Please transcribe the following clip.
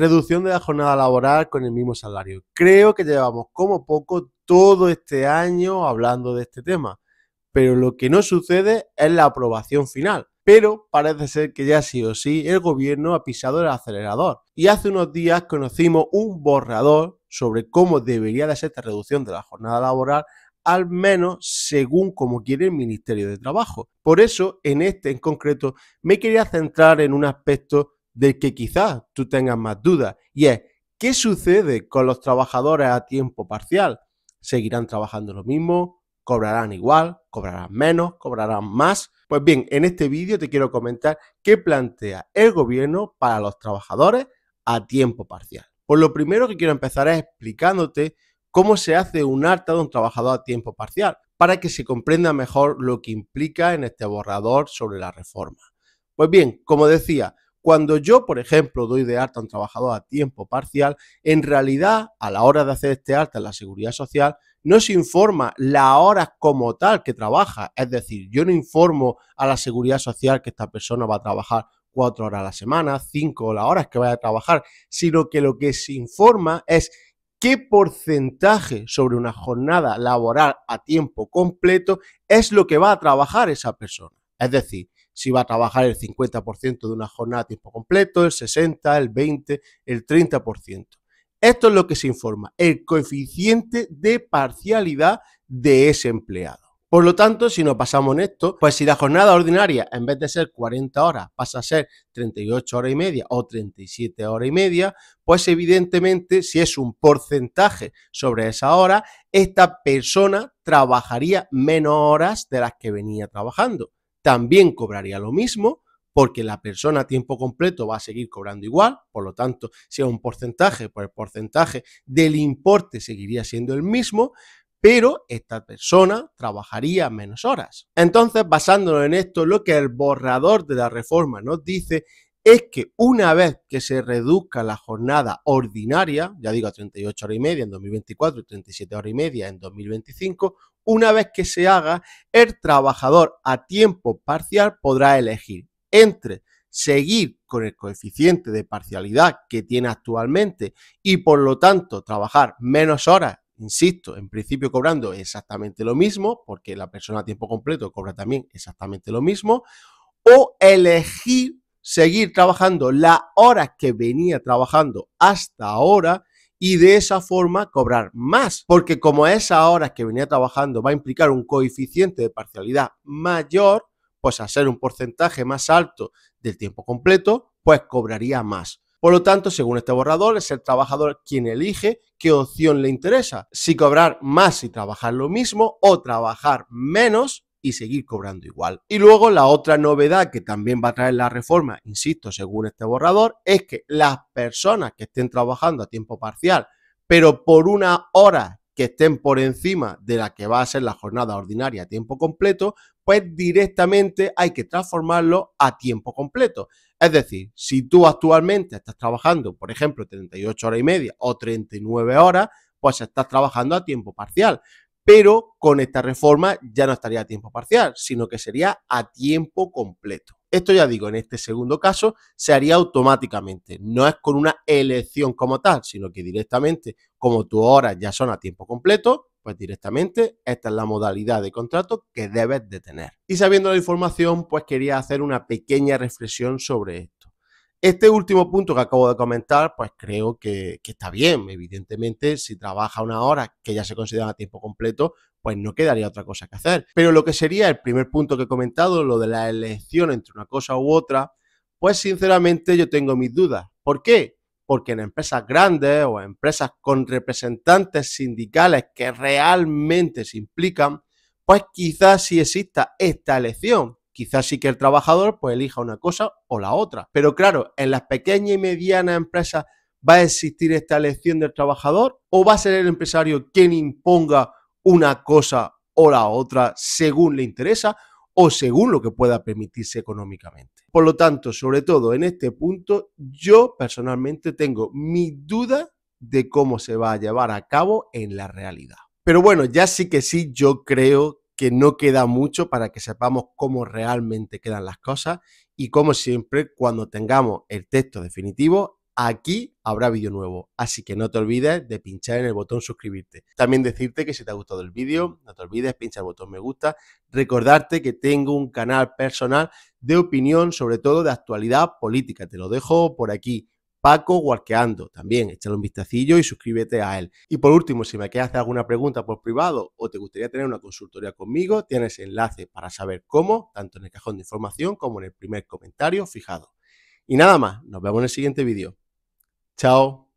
reducción de la jornada laboral con el mismo salario. Creo que llevamos como poco todo este año hablando de este tema, pero lo que no sucede es la aprobación final. Pero parece ser que ya sí o sí el gobierno ha pisado el acelerador. Y hace unos días conocimos un borrador sobre cómo debería de ser esta reducción de la jornada laboral al menos según como quiere el Ministerio de Trabajo. Por eso, en este en concreto, me quería centrar en un aspecto de que quizás tú tengas más dudas, y es, ¿qué sucede con los trabajadores a tiempo parcial? ¿Seguirán trabajando lo mismo? ¿Cobrarán igual? ¿Cobrarán menos? ¿Cobrarán más? Pues bien, en este vídeo te quiero comentar qué plantea el gobierno para los trabajadores a tiempo parcial. Pues lo primero que quiero empezar es explicándote cómo se hace un harta de un trabajador a tiempo parcial, para que se comprenda mejor lo que implica en este borrador sobre la reforma. Pues bien, como decía, cuando yo, por ejemplo, doy de alta a un trabajador a tiempo parcial, en realidad, a la hora de hacer este alta en la seguridad social, no se informa la hora como tal que trabaja. Es decir, yo no informo a la seguridad social que esta persona va a trabajar cuatro horas a la semana, cinco las horas que vaya a trabajar, sino que lo que se informa es qué porcentaje sobre una jornada laboral a tiempo completo es lo que va a trabajar esa persona. Es decir, si va a trabajar el 50% de una jornada a tiempo completo, el 60%, el 20%, el 30%. Esto es lo que se informa, el coeficiente de parcialidad de ese empleado. Por lo tanto, si nos pasamos en esto, pues si la jornada ordinaria, en vez de ser 40 horas, pasa a ser 38 horas y media o 37 horas y media, pues evidentemente, si es un porcentaje sobre esa hora, esta persona trabajaría menos horas de las que venía trabajando también cobraría lo mismo porque la persona a tiempo completo va a seguir cobrando igual, por lo tanto, si un porcentaje, pues el porcentaje del importe seguiría siendo el mismo, pero esta persona trabajaría menos horas. Entonces, basándonos en esto, lo que el borrador de la reforma nos dice es que una vez que se reduzca la jornada ordinaria, ya digo a 38 horas y media en 2024 y 37 horas y media en 2025, una vez que se haga, el trabajador a tiempo parcial podrá elegir entre seguir con el coeficiente de parcialidad que tiene actualmente y por lo tanto trabajar menos horas insisto, en principio cobrando exactamente lo mismo, porque la persona a tiempo completo cobra también exactamente lo mismo, o elegir seguir trabajando la hora que venía trabajando hasta ahora y de esa forma cobrar más, porque como esa hora que venía trabajando va a implicar un coeficiente de parcialidad mayor, pues al ser un porcentaje más alto del tiempo completo, pues cobraría más. Por lo tanto, según este borrador, es el trabajador quien elige qué opción le interesa, si cobrar más y trabajar lo mismo o trabajar menos y seguir cobrando igual. Y luego la otra novedad que también va a traer la reforma, insisto, según este borrador, es que las personas que estén trabajando a tiempo parcial, pero por una hora que estén por encima de la que va a ser la jornada ordinaria a tiempo completo, pues directamente hay que transformarlo a tiempo completo. Es decir, si tú actualmente estás trabajando, por ejemplo, 38 horas y media o 39 horas, pues estás trabajando a tiempo parcial pero con esta reforma ya no estaría a tiempo parcial, sino que sería a tiempo completo. Esto ya digo, en este segundo caso se haría automáticamente, no es con una elección como tal, sino que directamente, como tus horas ya son a tiempo completo, pues directamente esta es la modalidad de contrato que debes de tener. Y sabiendo la información, pues quería hacer una pequeña reflexión sobre esto. Este último punto que acabo de comentar, pues creo que, está bien. Evidentemente, si trabaja una hora que ya se considera tiempo completo, pues no quedaría otra cosa que hacer. Pero lo que sería el primer punto que he comentado, lo de la elección entre una cosa u otra, pues sinceramente yo tengo mis dudas. ¿Por qué? Porque en empresas grandes o empresas con representantes sindicales que realmente se implican, pues quizás sí exista esta elección quizás sí que el trabajador pues elija una cosa o la otra. Pero claro, en las pequeñas y medianas empresas va a existir esta elección del trabajador o va a ser el empresario quien imponga una cosa o la otra según le interesa o según lo que pueda permitirse económicamente. Por lo tanto, sobre todo en este punto, yo personalmente tengo mi duda de cómo se va a llevar a cabo en la realidad. Pero bueno, ya sí que sí, yo creo que no queda mucho para que sepamos cómo realmente quedan las cosas y como siempre, cuando tengamos el texto definitivo, aquí habrá vídeo nuevo. Así que no te olvides de pinchar en el botón suscribirte. También decirte que si te ha gustado el vídeo, no te olvides, pinchar el botón me gusta. Recordarte que tengo un canal personal de opinión, sobre todo de actualidad política. Te lo dejo por aquí Paco Guarqueando. También échale un vistacillo y suscríbete a él. Y por último, si me quieres alguna pregunta por privado o te gustaría tener una consultoría conmigo, tienes enlace para saber cómo, tanto en el cajón de información como en el primer comentario fijado. Y nada más, nos vemos en el siguiente vídeo. Chao.